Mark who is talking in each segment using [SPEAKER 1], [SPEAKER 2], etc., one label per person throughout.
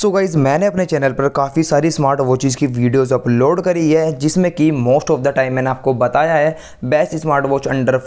[SPEAKER 1] सो so guys मैंने अपने channel पर काफ़ी सारी स्मार्ट वॉचेज़ की वीडियोस अपलोड करी है जिसमें कि मोस्ट ऑफ द टाइम मैंने आपको बताया है best smart watch under 500,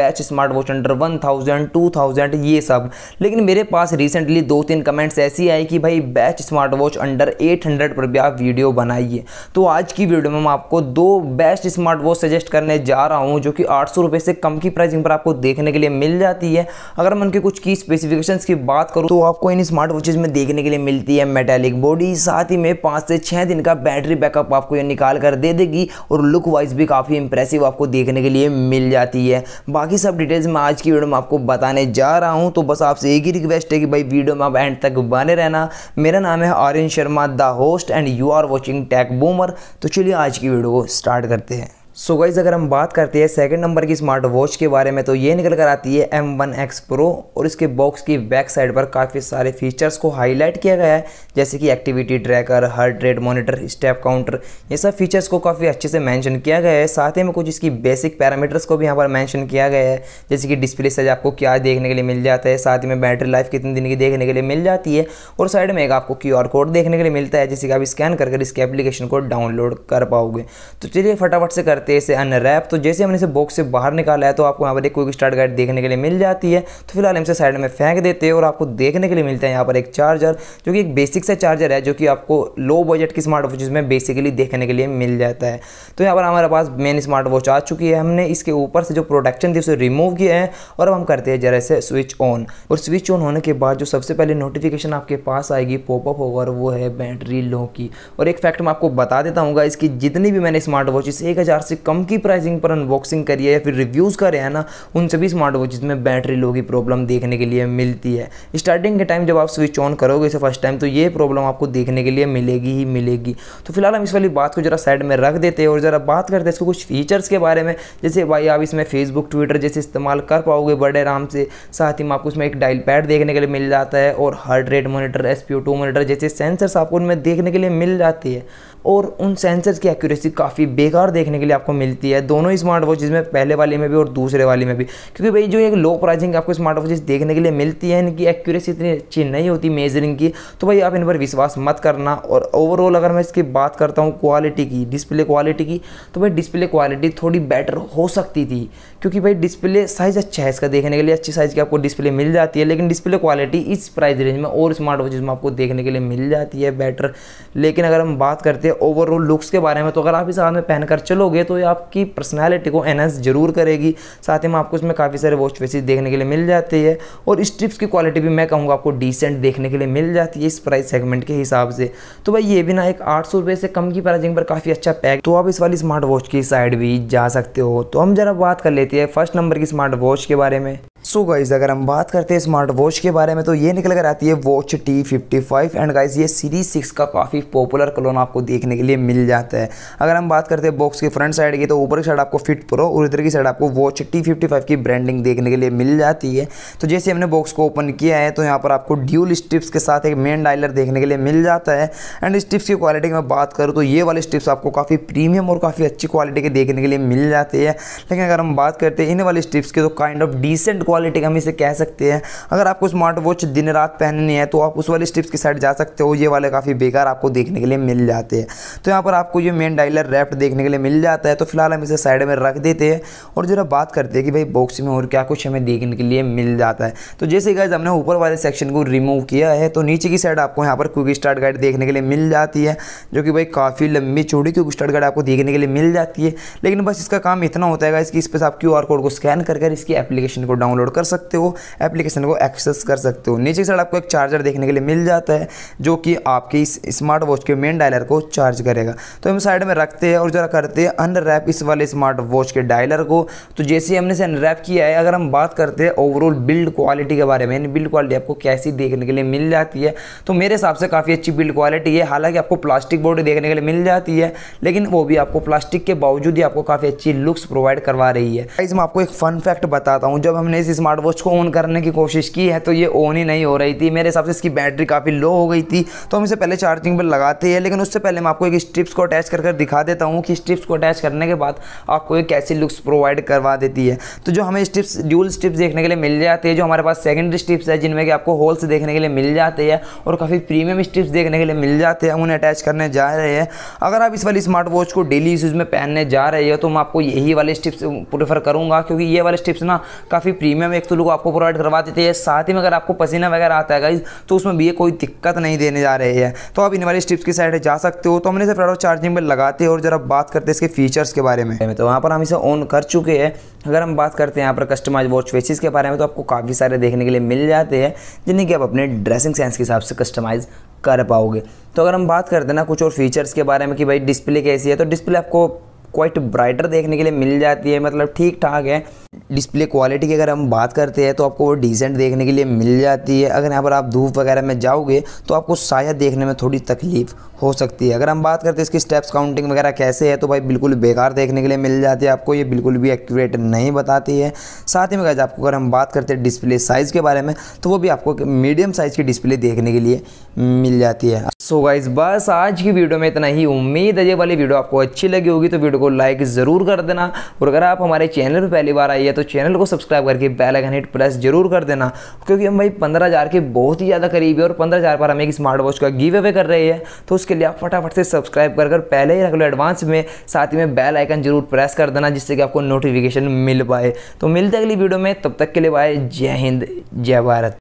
[SPEAKER 1] best smart watch under 1000, 2000 ये सब लेकिन मेरे पास रिसेंटली दो तीन कमेंट्स ऐसी आए कि भाई बेस्ट स्मार्ट वॉच अंडर 800 पर भी आप वीडियो बनाइए तो आज की वीडियो में मैं आपको दो बेस्ट स्मार्ट वॉच सजेस्ट करने जा रहा हूँ जो कि आठ से कम की प्राइसिंग पर आपको देखने के लिए मिल जाती है अगर मैं उनके कुछ की स्पेसिफिकेशन की बात करूँ तो आपको इन स्मार्ट वॉचेज़ में देखने के लिए मिल देती है मेटेलिक बॉडी साथ ही में पाँच से छः दिन का बैटरी बैकअप आपको ये निकाल कर दे देगी और लुक वाइज भी काफ़ी इंप्रेसिव आपको देखने के लिए मिल जाती है बाकी सब डिटेल्स मैं आज की वीडियो में आपको बताने जा रहा हूँ तो बस आपसे एक ही रिक्वेस्ट है कि भाई वीडियो में आप एंड तक बने रहना मेरा नाम है Aryan Sharma the host and you are watching Tech Boomer तो चलिए आज की वीडियो को स्टार्ट करते हैं सो so गाइज़ अगर हम बात करते हैं सेकंड नंबर की स्मार्ट वॉच के बारे में तो ये निकल कर आती है एम वन एक्स प्रो और इसके बॉक्स की बैक साइड पर काफ़ी सारे फीचर्स को हाईलाइट किया गया है जैसे कि activity tracker heart rate monitor step counter ये सब फीचर्स को काफ़ी अच्छे से मेंशन किया गया है साथ ही में कुछ इसकी बेसिक पैरामीटर्स को भी यहाँ पर मैंशन किया गया है जैसे कि डिस्प्ले साइज आपको क्या देखने के लिए मिल जाता है साथ ही में बैटरी लाइफ कितने दिन की देखने के लिए मिल जाती है और साइड में एक आपको क्यू कोड देखने के लिए मिलता है जैसे कि आप स्कैन कर इसके एप्लीकेशन को डाउनलोड कर पाओगे तो चलिए फटाफट से करते करते हैं इसे अनरैप तो जैसे हमने इसे बॉक्स से बाहर निकाला है तो आपको यहाँ पर एक क्विक स्टार्ट गाइड देखने के लिए मिल जाती है तो फिलहाल हम इसे साइड में फेंक देते हैं और आपको देखने के लिए मिलता है यहाँ पर एक चार्जर जो कि एक बेसिक सा चार्जर है जो कि आपको लो बजट की स्मार्ट वॉचेज में बेसिकली देखने के लिए मिल जाता है तो यहाँ पर हमारे पास मेन स्मार्ट वॉच आ चुकी है हमने इसके ऊपर से जो प्रोडक्शन थी उसे रिमूव किया है और अब हम करते हैं जरा से स्विच ऑन और स्विच ऑन होने के बाद जो सबसे पहले नोटिफिकेशन आपके पास आएगी पॉपअप होगा और वो है बैटरी लो की और एक फैक्ट मैं आपको बता देता हूँ इसकी जितनी भी मैंने स्मार्ट वॉचेस एक हज़ार से से कम की प्राइसिंग पर अनबॉक्सिंग करिए या फिर रिव्यूज़ करें हैं ना उन सभी स्मार्ट वॉचिस में बैटरी लो की प्रॉब्लम देखने के लिए मिलती है स्टार्टिंग के टाइम जब आप स्विच ऑन करोगे इसे फर्स्ट टाइम तो ये प्रॉब्लम आपको देखने के लिए मिलेगी ही मिलेगी तो फिलहाल हम इस वाली बात को ज़रा साइड में रख देते हैं और ज़रा बात करते हैं इसको कुछ फीचर्स के बारे में जैसे भाई आप इसमें फेसबुक ट्विटर जैसे इस्तेमाल कर पाओगे बड़े आराम से साथ ही में आपको इसमें एक डायल पैड देखने के लिए मिल जाता है और heart rate monitor S P O two जैसे सेंसर्स आपको उनमें देखने के लिए मिल जाती है और उन सेंसर्स की एक्यूरेसी काफ़ी बेकार देखने के लिए आपको मिलती है दोनों ही स्मार्ट वॉचेज़ में पहले वाले में भी और दूसरे वाले में भी क्योंकि भाई जो एक लो प्राइसिंग आपको स्मार्ट वॉचेज़ देखने के लिए मिलती है इनकी एक्यूरेसी इतनी अच्छी नहीं होती मेजरिंग की तो भाई आप इन पर विश्वास मत करना और ओवरऑल अगर मैं इसकी बात करता हूँ क्वालिटी की डिस्प्ले क्वालिटी की तो भाई डिस्प्ले क्वालिटी थोड़ी बेटर हो सकती थी क्योंकि भाई डिस्प्ले साइज़ अच्छा है इसका देखने के लिए अच्छी साइज़ की आपको डिस्प्ले मिल जाती है लेकिन डिस्प्ले क्वालिटी इस प्राइस रेंज में और स्मार्ट वॉचेज़ में आपको देखने के लिए मिल जाती है बेटर लेकिन अगर हम बात करते ओवरऑल लुक्स के बारे में तो अगर आप इस हाथ में पहनकर चलोगे तो ये आपकी पर्सनैलिटी को एनहेंस जरूर करेगी साथ ही में आपको इसमें काफ़ी सारे वॉच फेसिस देखने के लिए मिल जाते हैं और स्ट्रिप्स की क्वालिटी भी मैं कहूँगा आपको डिसेंट देखने के लिए मिल जाती है इस प्राइस सेगमेंट के हिसाब से तो भाई ये भी ना एक आठ से कम की प्राइसिंग पर काफ़ी अच्छा पैक तो आप इस वाली स्मार्ट वॉच की साइड भी जा सकते हो तो हम ज़रा बात कर लेते हैं फर्स्ट नंबर की स्मार्ट वॉच के बारे में सो so गाइज़ अगर हम बात करते हैं स्मार्ट वॉच के बारे में तो ये निकल कर आती है watch T fifty five and guys ये सीरीज सिक्स का काफ़ी पॉपुलर कलोन आपको देखने के लिए मिल जाता है अगर हम बात करते हैं बॉक्स की फ्रंट साइड की तो ऊपर की साइड आपको फिट प्रो और इधर की साइड आपको वॉच टी फिफ्टी फाइव की ब्रांडिंग देखने के लिए मिल जाती है तो जैसे हमने बॉक्स को ओपन किया है तो यहाँ पर आपको ड्यूल स्टिप्स के साथ एक मेन डायलर देखने के लिए मिल जाता है एंड स्टिप्स की क्वालिटी की मैं बात करूँ तो ये वाले स्टिप्स आपको काफ़ी प्रीमियम और काफ़ी अच्छी क्वालिटी के देखने के लिए मिल जाते हैं लेकिन अगर हम बात करते हैं इन वाले स्टिप्स के तो काइंड ऑफ डिसेंट क्वालिटी हम इसे कह सकते हैं अगर आपको स्मार्ट वॉच दिन रात पहननी है तो आप उस वाले स्टिप्स की साइड जा सकते हो ये वाले काफ़ी बेकार आपको देखने के लिए मिल जाते हैं तो यहाँ पर आपको ये मेन डायलर रैप्ट देखने के लिए मिल जाता है तो फिलहाल हम इसे साइड में रख देते हैं और जरा बात करते हैं कि भाई बॉक्स में और क्या कुछ हमें देखने के लिए मिल जाता है तो जैसे गाइज हमने ऊपर वाले सेक्शन को रिमूव किया है तो नीचे की साइड आपको यहाँ पर क्विक स्टार्ट गाइड देखने के लिए मिल जाती है जो कि भाई काफ़ी लंबी चौड़ी क्विक स्टार्ट गाइड आपको देखने के लिए मिल जाती है लेकिन बस इसका काम इतना होता है इसकी कि इस पर आप क्यू कोड को स्कैन कर इसकी एप्लीकेशन को डाउनलोड डाउनलोड कर सकते हो एप्लीकेशन को एक्सेस कर सकते हो नीचे की साइड आपको एक चार्जर देखने के लिए मिल जाता है जो कि आपकी इस स्मार्ट वॉच के मेन डायलर को चार्ज करेगा तो हम साइड में रखते हैं और जरा करते हैं अनरैप इस वाले स्मार्ट वॉच के डायलर को तो जैसे हमने इसे अनरैप किया है अगर हम बात करते हैं ओवरऑल बिल्ड क्वालिटी के बारे में बिल्ड क्वालिटी आपको कैसी देखने के लिए मिल जाती है तो मेरे हिसाब से काफ़ी अच्छी बिल्ड क्वालिटी है हालांकि आपको प्लास्टिक बोर्ड देखने के लिए मिल जाती है लेकिन वो भी आपको प्लास्टिक के बावजूद ही आपको काफ़ी अच्छी लुक्स प्रोवाइड करवा रही है इसमें आपको एक फन फैक्ट बताता हूँ जब हमने इस स्मार्ट वॉच को ऑन करने की कोशिश की है तो ये ऑन ही नहीं हो रही थी मेरे हिसाब से इसकी बैटरी काफ़ी लो हो गई थी तो हम इसे पहले चार्जिंग पर लगाते हैं लेकिन उससे पहले मैं आपको एक स्ट्रिप्स को अटैच कर दिखा देता हूँ कि स्ट्रिप्स को अटैच करने के बाद आपको एक कैसी लुक्स प्रोवाइड करवा देती है तो जो हमें स्ट्रिप्स ड्यूल स्ट्रिप्स देखने के लिए मिल जाते हैं जो हमारे पास सेकेंडरी स्ट्रिप्स है जिनमें कि आपको होल्स देखने के लिए मिल जाते हैं और काफ़ी प्रीमियम स्ट्रिप्स देखने के लिए मिल जाते हैं उन्हें अटैच करने जा रहे हैं अगर आप इस वाली स्मार्ट वॉच को डेली यूज़ में पहनने जा रहे हो तो मैं आपको यही वाले स्टिप्स प्रेफर करूंगा क्योंकि ये वाले स्टिप्स ना काफ़ी प्रीमियम में हम एक तो को आपको प्रोवाइड करवा देते हैं साथ ही में अगर आपको पसीना वगैरह आता है गाइज तो उसमें भी ये कोई दिक्कत नहीं देने जा रही है तो आप इन वाली स्ट्रिप्स की साइड जा सकते हो तो हमने इसे प्रोडक्ट चार्जिंग पर लगाते हैं और जरा बात करते हैं इसके फीचर्स के बारे में तो वहाँ पर हम इसे ऑन कर चुके हैं अगर हम बात करते हैं यहाँ पर कस्टमाइज वॉच फेसिस के बारे में तो आपको काफ़ी सारे देखने के लिए मिल जाते हैं जिन्हें कि आप अपने ड्रेसिंग सेंस के हिसाब से कस्टमाइज़ कर पाओगे तो अगर हम बात करते हैं ना कुछ और फीचर्स के बारे में कि भाई डिस्प्ले कैसी है तो डिस्प्ले आपको क्वाइट ब्राइटर देखने के लिए मिल जाती है मतलब ठीक ठाक है डिस्प्ले क्वालिटी की अगर हम बात करते हैं तो आपको वो डिसेंट देखने के लिए मिल जाती है अगर यहाँ पर आप धूप वगैरह में जाओगे तो आपको शायद देखने में थोड़ी तकलीफ हो सकती है अगर हम बात करते हैं इसकी स्टेप्स काउंटिंग वगैरह कैसे है तो भाई बिल्कुल बेकार देखने के लिए मिल जाती है आपको ये बिल्कुल भी एक्यूरेट नहीं बताती है साथ ही में गैज आपको अगर हम बात करते हैं डिस्प्ले साइज़ के बारे में तो वो भी आपको मीडियम साइज़ की डिस्प्ले देखने के लिए मिल जाती है सो so गाइज बस आज की वीडियो में इतना ही उम्मीद है ये वाली वीडियो आपको अच्छी लगी होगी तो वीडियो को को लाइक ज़रूर कर देना और अगर आप हमारे चैनल पर पहली बार आई है तो चैनल को सब्सक्राइब करके बेल आइकन हिट प्रेस जरूर कर देना क्योंकि हम भाई पंद्रह हज़ार के बहुत ही ज़्यादा करीब है और पंद्रह हज़ार पर हम एक स्मार्ट वॉच का गिव अवे कर रहे हैं तो उसके लिए आप फटाफट से सब्सक्राइब कर कर पहले ही रख लो एडवांस में साथ ही में बेल आइकन जरूर प्रेस कर देना जिससे कि आपको नोटिफिकेशन मिल पाए तो मिलते अगली वीडियो में तब तक के लिए बाय जय हिंद जय भारत